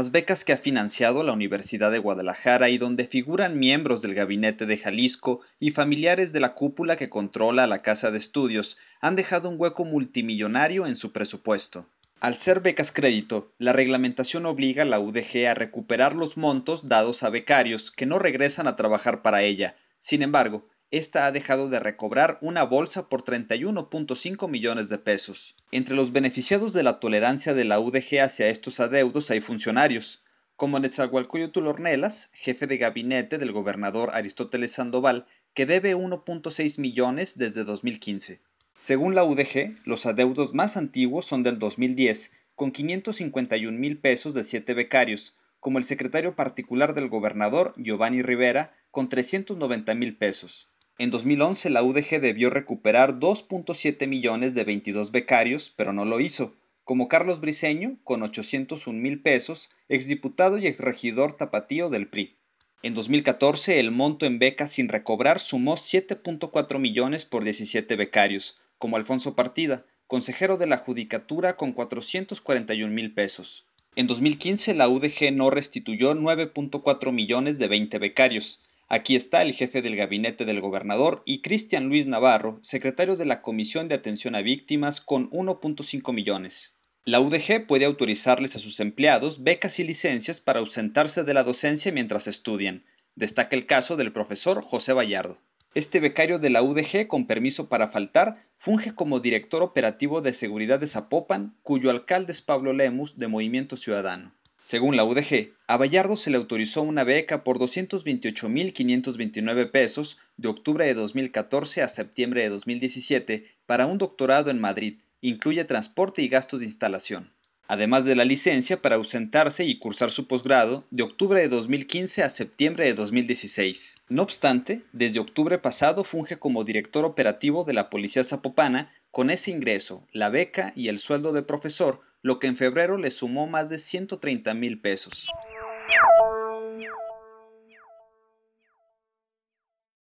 las becas que ha financiado la Universidad de Guadalajara y donde figuran miembros del gabinete de Jalisco y familiares de la cúpula que controla la Casa de Estudios han dejado un hueco multimillonario en su presupuesto. Al ser becas crédito, la reglamentación obliga a la UDG a recuperar los montos dados a becarios que no regresan a trabajar para ella. Sin embargo, esta ha dejado de recobrar una bolsa por 31.5 millones de pesos. Entre los beneficiados de la tolerancia de la UDG hacia estos adeudos hay funcionarios, como Netzahualcoyotl Tulornelas, jefe de gabinete del gobernador Aristóteles Sandoval, que debe 1.6 millones desde 2015. Según la UDG, los adeudos más antiguos son del 2010, con 551 mil pesos de siete becarios, como el secretario particular del gobernador Giovanni Rivera, con 390 mil pesos. En 2011 la UDG debió recuperar 2.7 millones de 22 becarios, pero no lo hizo, como Carlos Briseño, con 801 mil pesos, exdiputado y exregidor tapatío del PRI. En 2014 el monto en becas sin recobrar sumó 7.4 millones por 17 becarios, como Alfonso Partida, consejero de la Judicatura con 441 mil pesos. En 2015 la UDG no restituyó 9.4 millones de 20 becarios, Aquí está el jefe del gabinete del gobernador y Cristian Luis Navarro, secretario de la Comisión de Atención a Víctimas, con 1.5 millones. La UDG puede autorizarles a sus empleados becas y licencias para ausentarse de la docencia mientras estudian. Destaca el caso del profesor José Vallardo. Este becario de la UDG con permiso para faltar funge como director operativo de seguridad de Zapopan, cuyo alcalde es Pablo Lemus de Movimiento Ciudadano. Según la UDG, a Bayardo se le autorizó una beca por 228.529 pesos de octubre de 2014 a septiembre de 2017 para un doctorado en Madrid, incluye transporte y gastos de instalación, además de la licencia para ausentarse y cursar su posgrado de octubre de 2015 a septiembre de 2016. No obstante, desde octubre pasado funge como director operativo de la Policía Zapopana con ese ingreso, la beca y el sueldo de profesor lo que en febrero le sumó más de 130 mil pesos.